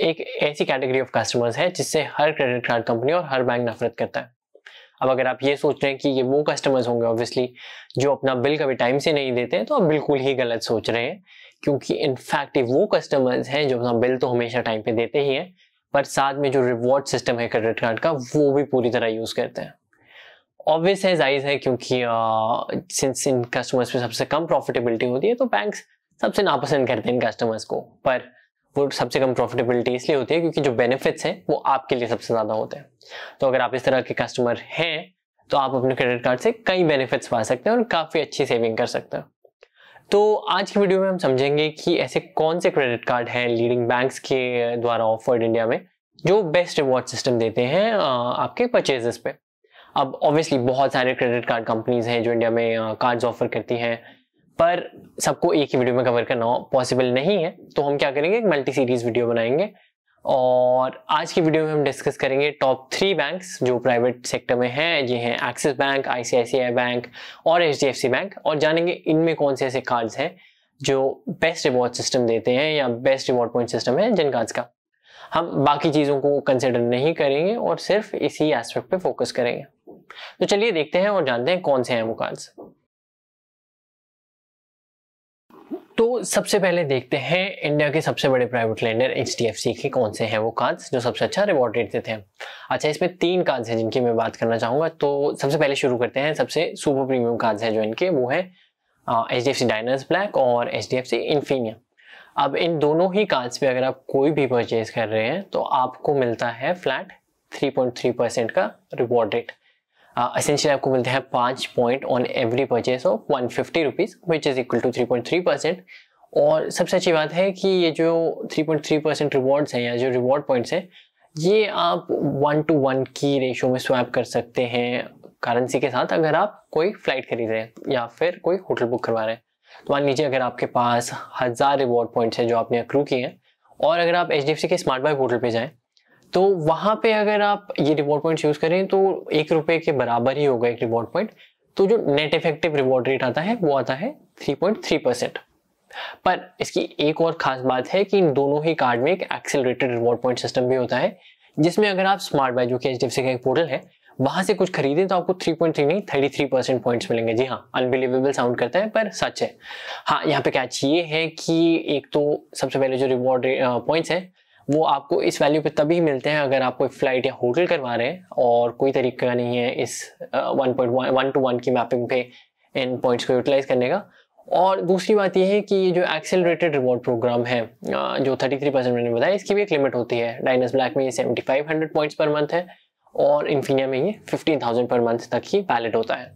एक ऐसी category of customers है जिससे हर क्रेडिट कार्ड कंपनी और हर बैंक नफरत करता है अब अगर आप ये सोच रहे हैं कि ये वो कस्टमर्स होंगे ऑब्वियसली जो अपना बिल कभी टाइम से नहीं देते हैं तो आप बिल्कुल ही गलत सोच रहे हैं क्योंकि इनफैक्ट ये वो कस्टमर्स हैं जो अपना बिल तो हमेशा टाइम पे देते ही हैं पर साथ में जो रिवॉर्ड सिस्टम है क्रेडिट कार्ड का वो भी पूरी तरह यूज़ करते हैं ऑब्वियस है जायज़ है क्योंकि सिंस इन कस्टमर्स पे सबसे कम प्रॉफिटेबिलिटी होती है तो बैंक सबसे नापसंद करते हैं इन कस्टमर्स को पर वो सबसे कम प्रॉफिटेबिलिटी इसलिए होती है क्योंकि जो बेनिफिट्स हैं वो आपके लिए सबसे ज़्यादा होते हैं तो अगर आप इस तरह के कस्टमर हैं तो आप अपने क्रेडिट कार्ड से कई बेनिफिट्स पा सकते हैं और काफ़ी अच्छी सेविंग कर सकते हैं तो आज की वीडियो में हम समझेंगे कि ऐसे कौन से क्रेडिट कार्ड हैं लीडिंग बैंक्स के द्वारा ऑफर्ड इंडिया में जो बेस्ट रिवॉर्ड सिस्टम देते हैं आपके परचेजेस पे अब ऑब्वियसली बहुत सारे क्रेडिट कार्ड कंपनीज हैं जो इंडिया में कार्ड्स ऑफर करती हैं पर सबको एक ही वीडियो में कवर करना पॉसिबल नहीं है तो हम क्या करेंगे एक मल्टी सीरीज वीडियो बनाएंगे और आज की वीडियो में हम डिस्कस करेंगे टॉप थ्री बैंक्स जो प्राइवेट सेक्टर में हैं ये हैं एक्सिस बैंक आईसीआईसीआई बैंक और एच बैंक और जानेंगे इनमें कौन से ऐसे कार्ड्स हैं जो बेस्ट रिवॉर्ड सिस्टम देते हैं या बेस्ट रिवॉर्ड पॉइंट सिस्टम है जिन कार्ड्स का हम बाकी चीज़ों को कंसिडर नहीं करेंगे और सिर्फ इसी एस्पेक्ट पर फोकस करेंगे तो चलिए देखते हैं और जानते हैं कौन से हैं वो कार्ड्स तो सबसे पहले देखते हैं इंडिया के सबसे बड़े private lender H D F C के कौन से हैं वो कार्ड्स जो सबसे अच्छा रिवॉर्ड रेट देते हैं अच्छा इसमें तीन कार्ड्स हैं जिनकी मैं बात करना चाहूंगा तो सबसे पहले शुरू करते हैं सबसे सुपर प्रीमियम कार्ड्स हैं जो इनके वो है H D F C Diners black और H D F C Infinia अब इन दोनों ही कार्ड्स पे अगर आप कोई भी परचेज कर रहे हैं तो आपको मिलता है flat three point three percent का रिवॉर्ड रेट असेंशियली uh, आपको मिलते हैं पाँच point on every purchase of one fifty rupees which is equal to three point three percent और सबसे अच्छी बात है कि ये जो three point three percent rewards हैं या जो रिवॉर्ड पॉइंट्स हैं ये आप वन टू वन की रेशो में स्वैप कर सकते हैं करेंसी के साथ अगर आप कोई फ्लाइट खरीद रहे हैं या फिर कोई होटल बुक करवा रहे हैं तो मान लीजिए अगर आपके पास हज़ार रिवॉर्ड पॉइंट्स हैं जो आपने अक्रू किए हैं और अगर आप एच के स्मार्ट बाय होटल पर जाएँ तो वहां पे अगर आप ये रिवॉर्ड पॉइंट यूज़ करें तो एक रुपए के बराबर ही होगा एक रिवॉर्ड पॉइंट तो जो नेट इफेक्टिव रिवॉर्ड रेट आता है वो आता है 3.3 परसेंट पर इसकी एक और ख़ास बात है कि इन दोनों ही कार्ड में एक एक्सेलरेटेड रिवॉर्ड पॉइंट सिस्टम भी होता है जिसमें अगर आप स्मार्ट बाय जो कि एच डी का एक पोर्टल है वहां से कुछ खरीदें तो आपको 3.3 नहीं 33 परसेंट पॉइंट्स मिलेंगे जी हाँ अनबिलीवेबल साउंड करता है पर सच है हाँ यहाँ पे कैच ये है कि एक तो सबसे पहले जो रिवॉर्ड पॉइंट्स हैं वो आपको इस वैल्यू पे तभी मिलते हैं अगर आप कोई फ्लाइट या होटल करवा रहे हैं और कोई तरीका नहीं है इस one point one two one की मैपिंग पे इन पॉइंट्स को यूटिलाइज करने का और दूसरी बात यह है कि ये जो एक्सेलरेटेड रिवॉर्ड प्रोग्राम है जो थर्टी थ्री परसेंट मैंने बताया इसकी भी एक लिमिट होती है डाइनस ब्लैक में ये seventy five hundred points per month है और इन्फीनिया में ये फिफ्टीन थाउजेंड पर मंथ तक ही वैलिड होता है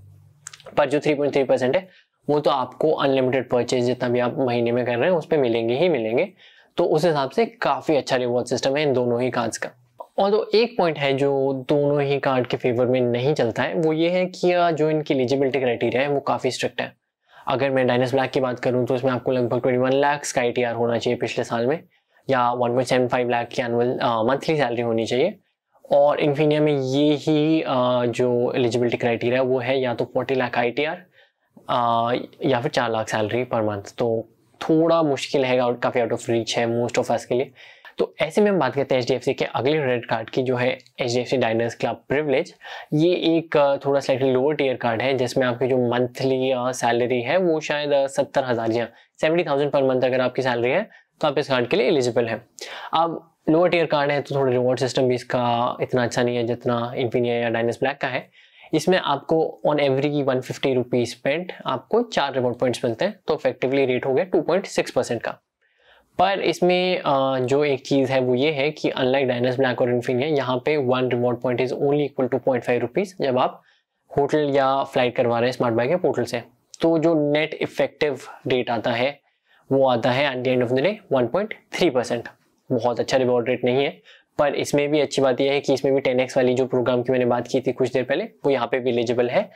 पर जो थ्री पॉइंट थ्री परसेंट है वो तो आपको अनलिमिटेड परचेज जितना भी आप महीने में कर रहे हैं उस पर मिलेंगे ही मिलेंगे तो उस हिसाब से काफ़ी अच्छा रिवॉर्ड सिस्टम है इन दोनों ही कार्ड्स का और तो एक पॉइंट है जो दोनों ही कार्ड के फेवर में नहीं चलता है वो ये है कि जो इनकी एलिजिबिलिटी क्राइटेरिया है वो काफ़ी स्ट्रिक्ट है अगर मैं डायनस ब्लैक की बात करूँ तो उसमें आपको लगभग ट्वेंटी वन लैक्स का आई होना चाहिए पिछले साल में या one point seven five lakh की एनुअल मंथली सैलरी होनी चाहिए और इन्फीनिया में ये ही आ, जो एलिजिबिलिटी क्राइटेरिया वो है या तो फोर्टी लाख आई या फिर चार लाख सैलरी पर मंथ तो थोड़ा मुश्किल है काफ़ी आउट ऑफ रीच है मोस्ट ऑफ अस के लिए तो ऐसे में हम बात करते हैं एच के अगले रेड कार्ड की जो है H D F C Diners club privilege ये एक थोड़ा स्लाइटली लोअर टीयर कार्ड है जिसमें आपकी जो मंथली सैलरी है वो शायद सत्तर हज़ार या सेवेंटी थाउजेंड पर मंथ अगर आपकी सैलरी है तो आप इस कार्ड के लिए एलिजिबल हैं अब लोअर टीयर कार्ड है तो थोड़ा रिवॉर्ड सिस्टम भी इसका इतना अच्छा नहीं है जितना इन्फिनिया या डाइनस ब्लैक का है इसमें आपको on every one fifty rupees spent आपको चार रिवॉर्ड पॉइंट्स मिलते हैं तो इफेक्टिवली रेट हो गया टू पॉइंट सिक्स परसेंट का पर इसमें जो एक चीज़ है वो ये है कि अनलाइक डायनस ब्लैक और इनफिन है यहाँ पे one reward point is only equal to point five rupees जब आप होटल या फ्लाइट करवा रहे हैं स्मार्ट बाइक के पोर्टल से तो जो नेट इफेक्टिव रेट आता है वो आता है at the end of the day three percent बहुत अच्छा रिवॉर्ड रेट नहीं है पर इसमें भी अच्छी बात यह है कि इसमें भी टेन वाली जो प्रोग्राम की मैंने बात की थी कुछ देर पहले वो यहाँ पे भी एलिजिबल है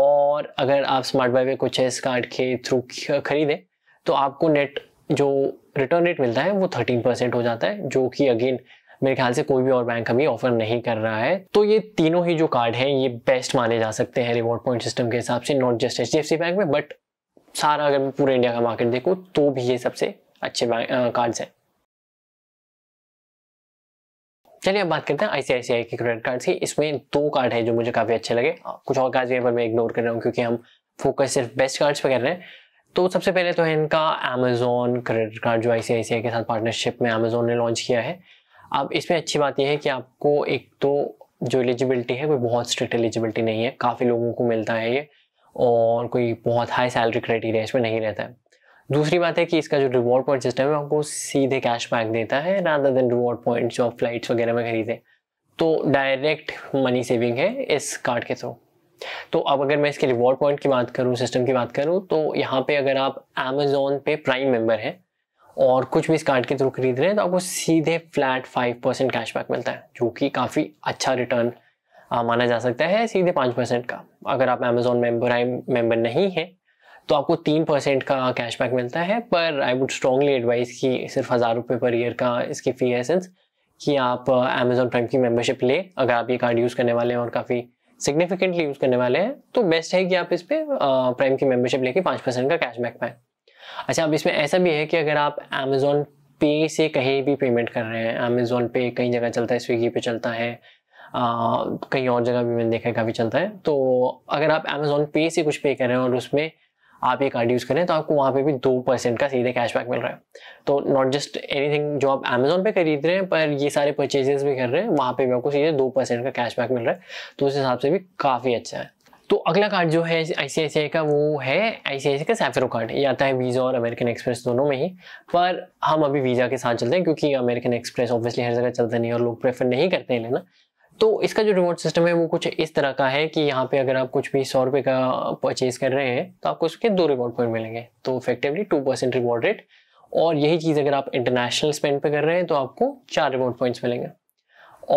और अगर आप स्मार्ट बाय कुछ एस कार्ड के थ्रू खरीदें तो आपको नेट जो रिटर्न रेट मिलता है वो थर्टीन परसेंट हो जाता है जो कि अगेन मेरे ख्याल से कोई भी और बैंक अभी ऑफर नहीं कर रहा है तो ये तीनों ही जो कार्ड हैं ये बेस्ट माने जा सकते हैं रिवॉर्ड पॉइंट सिस्टम के हिसाब से नॉट जस्ट एच बैंक में बट सारा अगर पूरे इंडिया का मार्केट देखो तो भी ये सबसे अच्छे कार्ड्स हैं चलिए अब बात करते हैं आईसीआईसीआई के क्रेडिट कार्ड की इसमें दो कार्ड है जो मुझे काफ़ी अच्छे लगे कुछ और कार्ड भी पर मैं इग्नोर कर रहा हूँ क्योंकि हम फोकस सिर्फ बेस्ट कार्ड्स पे कर रहे हैं तो सबसे पहले तो है इनका अमेजोन क्रेडिट कार्ड जो आईसीआईसीआई के साथ पार्टनरशिप में अमेजोन ने लॉन्च किया है अब इसमें अच्छी बात यह है कि आपको एक तो जो एलिजिबिलिटी है कोई बहुत स्ट्रिक्ट एलिजिबिलिटी नहीं है काफ़ी लोगों को मिलता है ये और कोई बहुत हाई सैलरी क्राइटेरिया इसमें नहीं रहता है दूसरी बात है कि इसका जो रिवॉर्ड पॉइंट सिस्टम है आपको सीधे कैश बैक देता है रादर देन रिवॉर्ड पॉइंट जो फ्लाइट्स वगैरह में खरीदें तो डायरेक्ट मनी सेविंग है इस कार्ड के थ्रू तो अब अगर मैं इसके रिवॉर्ड पॉइंट की बात करूँ सिस्टम की बात करूँ तो यहाँ पे अगर आप अमेजोन पे प्राइम मेंबर हैं और कुछ भी इस कार्ड के थ्रू खरीद रहे हैं तो आपको सीधे फ्लैट फाइव परसेंट कैशबैक मिलता है जो कि काफ़ी अच्छा रिटर्न माना जा सकता है सीधे पाँच परसेंट का अगर आप अमेजोन में प्राइम मेंबर नहीं हैं तो आपको तीन परसेंट का कैशबैक मिलता है पर आई वुड स्ट्रांगली एडवाइस कि सिर्फ हज़ार रुपये पर ईयर का इसकी फ़ी है सेंस कि आप अमेजोन uh, प्राइम की मेम्बरशिप ले अगर आप ये कार्ड यूज़ करने वाले हैं और काफ़ी सिग्निफिकेंटली यूज़ करने वाले हैं तो बेस्ट है कि आप इस पर प्राइम uh, की मेम्बरशिप लेके पाँच परसेंट का कैशबैक पाएँ अच्छा अब इसमें ऐसा भी है कि अगर आप अमेज़ोन पे से कहीं भी पेमेंट कर रहे हैं अमेज़ोन पे कई जगह चलता है स्विगी पे चलता है आ, uh, कहीं और जगह भी मैंने देखा है काफ़ी चलता है तो अगर आप अमेज़ोन पे से कुछ पे कर रहे हैं और उसमें आप ये कार्ड यूज़ करें तो आपको वहाँ पे भी दो परसेंट का सीधे कैशबैक मिल रहा है तो नॉट जस्ट एनीथिंग जो आप अमेजोन पे खरीद रहे हैं पर ये सारे परचेजेस भी कर रहे हैं वहाँ पे भी आपको सीधे दो परसेंट का कैशबैक मिल रहा है तो उस हिसाब से भी काफ़ी अच्छा है तो अगला कार्ड जो है आई का वो है आई का सैफरो कार्ड ये आता है वीज़ा और अमेरिकन एक्सप्रेस दोनों में ही पर हम अभी वीज़ा के साथ चलते हैं क्योंकि अमेरिकन एक्सप्रेस ऑब्वियसली हर जगह चलता नहीं और लोग प्रेफर नहीं करते हैं लेना तो इसका जो रिवॉर्ड सिस्टम है वो कुछ इस तरह का है कि यहाँ पे अगर आप कुछ भी सौ रुपये का परचेज कर रहे हैं तो आपको उसके दो रिवॉर्ड पॉइंट मिलेंगे तो effectively two percent reward rate और यही चीज़ अगर आप इंटरनेशनल स्पेंड पे कर रहे हैं तो आपको चार रिवॉर्ड पॉइंट्स मिलेंगे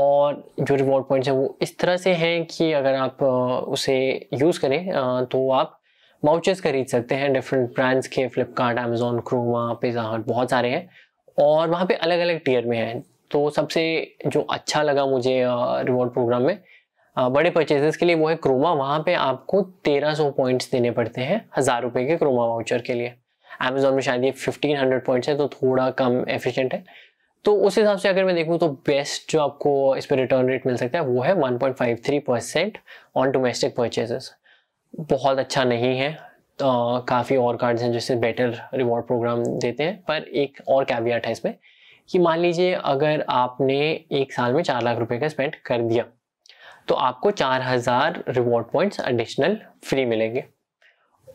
और जो रिवॉर्ड पॉइंट्स हैं वो इस तरह से हैं कि अगर आप उसे यूज़ करें तो आप माउचेस खरीद सकते हैं डिफरेंट ब्रांड्स के फ्लिपकार्ट अमेजोन क्रोमा पिज़्ज़ा हट बहुत सारे हैं और वहाँ पे अलग अलग टीयर में हैं तो सबसे जो अच्छा लगा मुझे रिवॉर्ड प्रोग्राम में बड़े परचेजेस के लिए वो है क्रोमा वहाँ पे आपको 1300 पॉइंट्स देने पड़ते हैं हज़ार रुपये के क्रोमा वाउचर के लिए अमेजोन में शायद ये 1500 पॉइंट्स है तो थोड़ा कम एफिशिएंट है तो उस हिसाब से अगर मैं देखूँ तो बेस्ट जो आपको इस पर रिटर्न रेट मिल सकता है वो है वन ऑन डोमेस्टिक परचेजेस बहुत अच्छा नहीं है तो काफ़ी और कार्ड्स हैं जिससे बेटर रिवॉर्ड प्रोग्राम देते हैं पर एक और कैबियाट है इसमें कि मान लीजिए अगर आपने एक साल में चार लाख रुपए का स्पेंड कर दिया तो आपको चार हज़ार रिवॉर्ड पॉइंट्स एडिशनल फ्री मिलेंगे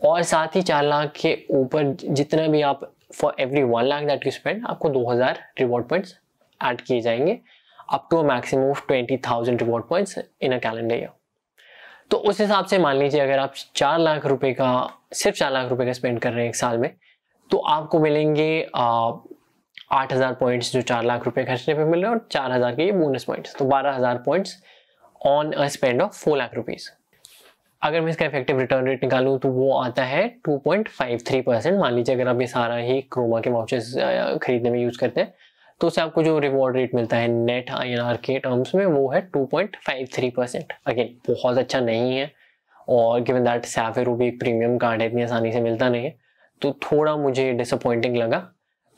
और साथ ही चार लाख के ऊपर जितना भी आप for every one lakh that you spend आपको दो हज़ार रिवॉर्ड पॉइंट्स ऐड किए जाएंगे up to a maximum of twenty thousand reward points in a calendar year तो उस हिसाब से मान लीजिए अगर आप चार लाख रुपए का सिर्फ चार लाख रुपए का स्पेंड कर रहे हैं एक साल में तो आपको मिलेंगे आठ हज़ार पॉइंट्स जो चार लाख रुपए खर्चने पे मिल रहे हैं और चार हज़ार के ये बोनस पॉइंट्स तो बारह हज़ार points on a spend of four lakh rupees अगर मैं इसका इफेक्टिव रिटर्न रेट निकालूँ तो वो आता है 2.53 परसेंट मान लीजिए अगर आप ये सारा ही क्रोमा के वाउचर्स खरीदने में यूज़ करते हैं तो उससे आपको जो रिवॉर्ड रेट मिलता है नेट आई के टर्म्स में वो है 2.53 परसेंट अगेन बहुत अच्छा नहीं है और गिवन दैट सैफे रूबी एक प्रीमियम कार्ड है इतनी आसानी से मिलता नहीं है तो थोड़ा मुझे डिसअपॉइंटिंग लगा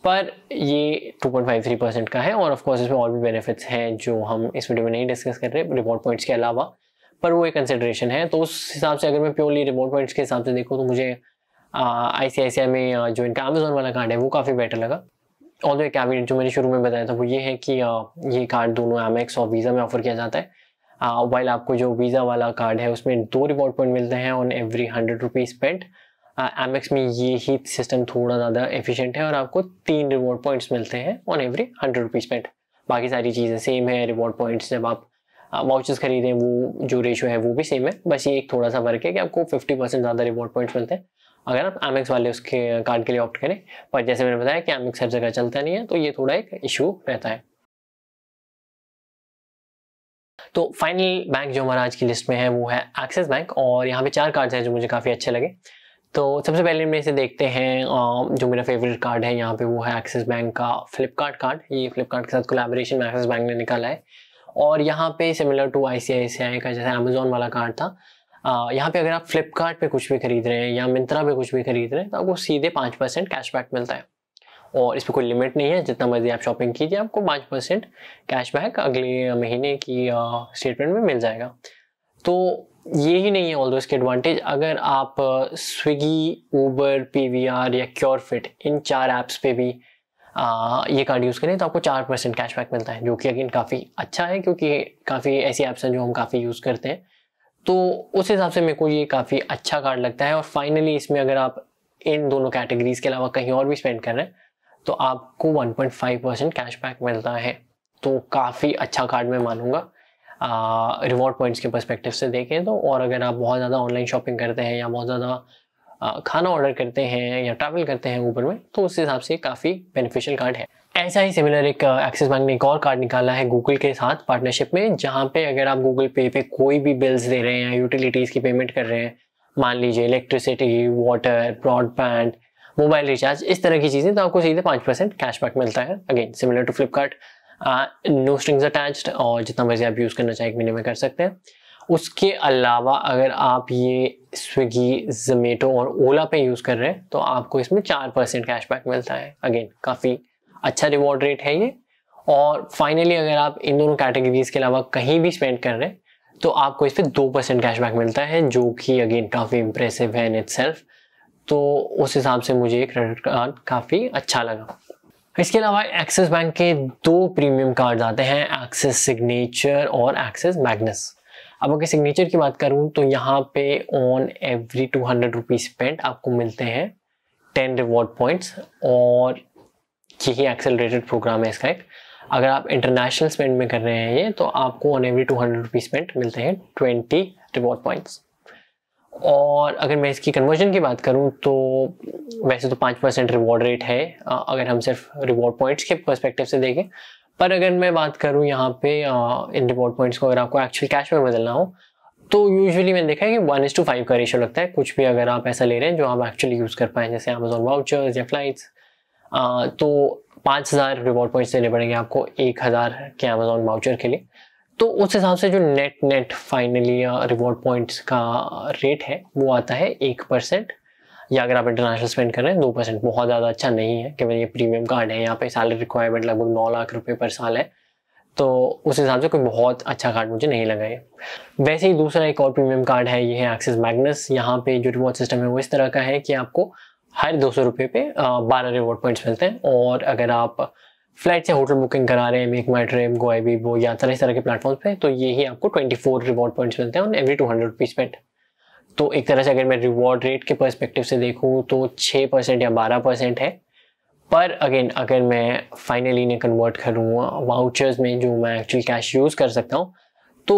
पर ये 2.53 परसेंट का है और ऑफ कोर्स इसमें और भी बेनिफिट्स हैं जो हम इस वीडियो में नहीं डिस्कस कर रहे रिवॉर्ड पॉइंट्स के अलावा पर वो एक कंसिडरेशन है तो उस हिसाब से अगर मैं प्योरली रिमोट पॉइंट्स के हिसाब से देखूँ तो मुझे आई में जो इनका अमेजोन वाला कार्ड है वो काफ़ी बेटर लगा और जो कैबिनेट जो मैंने शुरू में बताया था वो ये है कि ये कार्ड दोनों एम और वीज़ा में ऑफर किया जाता है वाइल आपको जो वीज़ा वाला कार्ड है उसमें दो रिवॉर्ड पॉइंट मिलते हैं on every hundred rupees spent एम uh, में ये ही सिस्टम थोड़ा ज़्यादा एफिशिएंट है और आपको तीन रिवॉर्ड पॉइंट्स मिलते हैं on every hundred rupees paid बाकी सारी चीज़ें सेम है रिवॉर्ड पॉइंट्स जब आप वाउचर्स खरीदें वो जो रेशो है वो भी सेम है बस ये एक थोड़ा सा फर्क है कि आपको फिफ्टी परसेंट ज़्यादा रिवॉर्ड पॉइंट्स मिलते हैं अगर आप एम वाले उसके कार्ड के लिए ऑप्ट करें पर जैसे मैंने बताया कि एम हर जगह चलता नहीं है तो ये थोड़ा एक इशू रहता है तो फाइनल बैंक जो हमारा आज की लिस्ट में है वो है एक्सिस बैंक और यहाँ पे चार कार्ड्स हैं जो मुझे काफ़ी अच्छे लगे तो सबसे पहले मैं इसे देखते हैं जो मेरा फेवरेट कार्ड है यहाँ पे वो है एक्सिस बैंक का फ्लिपकार्ट कार्ड ये फ्लिपकार्ट के साथ कोलेबोरेशन में एक्सिस बैंक ने निकाला है और यहाँ पे सिमिलर टू आई का जैसे अमेजोन वाला कार्ड था यहाँ पे अगर आप फ्लिपकार्ट पे कुछ भी खरीद रहे हैं या मिंत्रा पे कुछ भी खरीद रहे हैं तो आपको सीधे पाँच परसेंट कैशबैक मिलता है और इस पर कोई लिमिट नहीं है जितना मर्जी आप शॉपिंग कीजिए आपको पाँच परसेंट कैशबैक अगले महीने की स्टेटमेंट में मिल जाएगा तो ये ही नहीं है ऑल इसके एडवांटेज अगर आप स्विगी ऊबर पी या क्योर फिट इन चार ऐप्स पे भी आ, ये कार्ड यूज़ करें तो आपको चार परसेंट कैशबैक मिलता है जो कि अगेन काफ़ी अच्छा है क्योंकि काफ़ी ऐसी ऐप्स हैं जो हम काफ़ी यूज़ करते हैं तो उस हिसाब से मेरे को ये काफ़ी अच्छा कार्ड लगता है और फाइनली इसमें अगर आप इन दोनों कैटेगरीज के अलावा कहीं और भी स्पेंड कर रहे हैं तो आपको फाइव परसेंट कैशबैक मिलता है तो काफ़ी अच्छा कार्ड मैं मानूंगा रिवॉर्ड पॉइंट्स के परस्पेक्टिव से देखें तो और अगर आप बहुत ज़्यादा ऑनलाइन शॉपिंग करते हैं या बहुत ज़्यादा खाना ऑर्डर करते हैं या ट्रैवल करते हैं ऊबर में तो उस हिसाब से काफ़ी बेनिफिशियल कार्ड है ऐसा ही सिमिलर एक एक्सिस बैंक ने एक और कार्ड निकाला है गूगल के साथ पार्टनरशिप में जहाँ पे अगर आप गूगल पे पे कोई भी बिल्स दे रहे हैं यूटिलिटीज़ की पेमेंट कर रहे हैं मान लीजिए electricity water broadband mobile recharge इस तरह की चीज़ें तो आपको सीधे पाँच परसेंट कैशबैक मिलता है again similar to Flipkart no strings attached और जितना मर्जी आप यूज़ करना चाहें एक महीने में कर सकते हैं उसके अलावा अगर आप ये स्विगी जोमेटो और ओला पे यूज़ कर रहे हैं तो आपको इसमें चार परसेंट कैशबैक मिलता है अगेन काफ़ी अच्छा रिवॉर्ड रेट है ये और फाइनली अगर आप इन दोनों कैटेगरीज के अलावा कहीं भी स्पेंड कर रहे हैं तो आपको इस पर दो परसेंट कैशबैक मिलता है जो कि अगेन काफ़ी इम्प्रेसिव है इन इट तो उस हिसाब से मुझे क्रेडिट कार्ड काफ़ी अच्छा लगा इसके अलावा एक्सिस बैंक के दो प्रीमियम कार्ड आते हैं एक्सिस सिग्नेचर और एक्सिस मैग्नस अब अगर सिग्नेचर की बात करूँ तो यहाँ पे on every two hundred rupees spend आपको मिलते हैं टेन रिवॉर्ड पॉइंट्स और यही एक्सेलरेटेड प्रोग्राम है इसका एक अगर आप इंटरनेशनल स्पेंड में कर रहे हैं ये तो आपको on every two hundred rupees spend मिलते हैं ट्वेंटी रिवॉर्ड पॉइंट्स और अगर मैं इसकी कन्वर्जन की बात करूँ तो वैसे तो पाँच परसेंट रिवॉर्ड रेट है अगर हम सिर्फ रिवॉर्ड पॉइंट्स के परस्पेक्टिव से देखें पर अगर मैं बात करूँ यहाँ पे इन रिवॉर्ड पॉइंट्स को अगर आपको एक्चुअल कैश में बदलना हो तो यूजुअली मैंने देखा है कि वन इज टू फाइव का रेशो लगता है कुछ भी अगर आप ऐसा ले रहे हैं जो आप एक्चुअली यूज़ कर पाएँ जैसे अमेजोन वाउचर्स या फ्लाइट्स तो पाँच हज़ार रिवॉर्ड पॉइंट्स देने पड़ेंगे आपको एक हज़ार के अमेजोन वाउचर के लिए तो उस हिसाब से जो net net finally reward points का रेट है वो आता है एक परसेंट या अगर आप इंटरनेशनल स्पेंड करें दो परसेंट बहुत ज़्यादा अच्छा नहीं है भाई ये प्रीमियम कार्ड है यहाँ पे सैलरी रिक्वायरमेंट लगभग नौ लाख रुपए पर साल है तो उस हिसाब से कोई बहुत अच्छा कार्ड मुझे नहीं लगा है वैसे ही दूसरा एक और प्रीमियम कार्ड है ये है एक्सिस मैगनस यहाँ पे जो रिवॉर्ड सिस्टम है वो इस तरह का है कि आपको हर दो सौ रुपये पे बारह रिवॉर्ड पॉइंट्स मिलते हैं और अगर आप फ्लाइट से होटल बुकिंग करा रहे हैं मेक माई ट्रेम गोआई वो या तरह इस तरह के प्लेटफॉर्म पे तो यही आपको ट्वेंटी फोर रिवॉर्ड पॉइंट्स मिलते हैं on every two hundred rupees paid तो एक तरह से अगर मैं रिवॉर्ड रेट के परस्पेक्टिव से देखूँ तो छः परसेंट या बारह परसेंट है पर अगेन अगर मैं फाइनली इन्हें कन्वर्ट करूँ वाउचर्स में जो मैं एक्चुअली कैश यूज़ कर सकता हूँ तो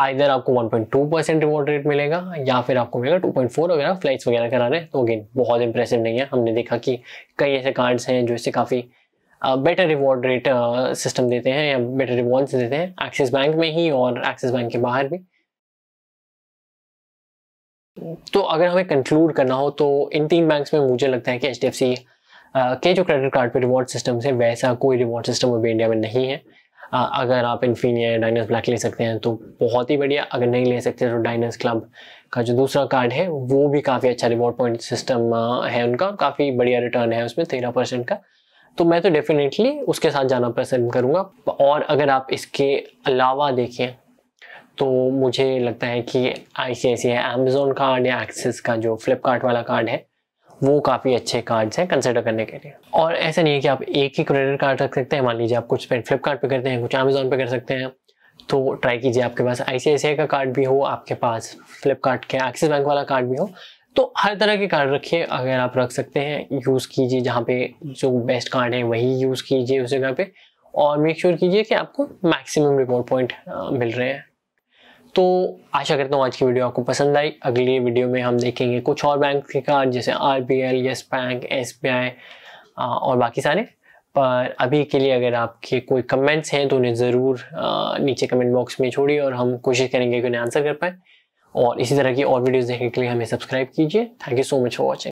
आइधर आपको 1.2 परसेंट रिवॉर्ड रेट मिलेगा या फिर आपको मिलेगा 2.4 अगर आप फ्लाइट्स वगैरह करा रहे हैं तो अगेन बहुत इंप्रेसिव नहीं है हमने देखा कि कई ऐसे कार्ड्स हैं जो इससे काफ़ी बेटर रिवॉर्ड रेट सिस्टम देते हैं या बेटर रिवॉर्ड्स देते हैं एक्सिस बैंक में ही और एक्सिस बैंक के बाहर भी तो अगर हमें कंक्लूड करना हो तो इन तीन बैंक्स में मुझे लगता है कि एच के जो क्रेडिट कार्ड पे रिवॉर्ड सिस्टम है वैसा कोई रिवॉर्ड सिस्टम अभी इंडिया में नहीं है अगर आप इन्फीनियर डाइनस ब्लैक ले सकते हैं तो बहुत ही बढ़िया अगर नहीं ले सकते तो डाइनस क्लब का जो दूसरा कार्ड है वो भी काफ़ी अच्छा रिवॉर्ड पॉइंट सिस्टम है उनका काफ़ी बढ़िया रिटर्न है उसमें तेरह परसेंट का तो मैं तो डेफिनेटली उसके साथ जाना पसंद करूँगा और अगर आप इसके अलावा देखें तो मुझे लगता है कि I C I C I Amazon card या एक्सिस का जो फ्लिपकार्ट वाला कार्ड है वो काफ़ी अच्छे कार्ड्स हैं कंसिडर करने के लिए और ऐसा नहीं है कि आप एक ही क्रेडिट कार्ड रख सकते हैं मान लीजिए आप कुछ स्पेंड फ्लिपकार्ट करते हैं कुछ अमेज़ोन पे कर सकते हैं तो ट्राई कीजिए आपके पास आई सी सी आई आई का कार्ड भी हो आपके पास फ्लिपकार्ट के एक्सिस बैंक वाला कार्ड भी हो तो हर तरह के कार्ड रखिए अगर आप रख सकते हैं यूज़ कीजिए जहाँ पे जो बेस्ट कार्ड है वही यूज़ कीजिए उस जगह पे और मेक श्योर कीजिए कि आपको मैक्सिमम रिवॉर्ड पॉइंट मिल रहे हैं तो आशा करता हूँ आज की वीडियो आपको पसंद आई अगली वीडियो में हम देखेंगे कुछ और बैंक के कार्ड जैसे R B L Yes bank S B I और बाकी सारे पर अभी के लिए अगर आपके कोई कमेंट्स हैं तो उन्हें ज़रूर नीचे कमेंट बॉक्स में छोड़िए और हम कोशिश करेंगे कि उन्हें आंसर कर पाए और इसी तरह की और वीडियोस देखने के लिए हमें सब्सक्राइब कीजिए thank you so much for watching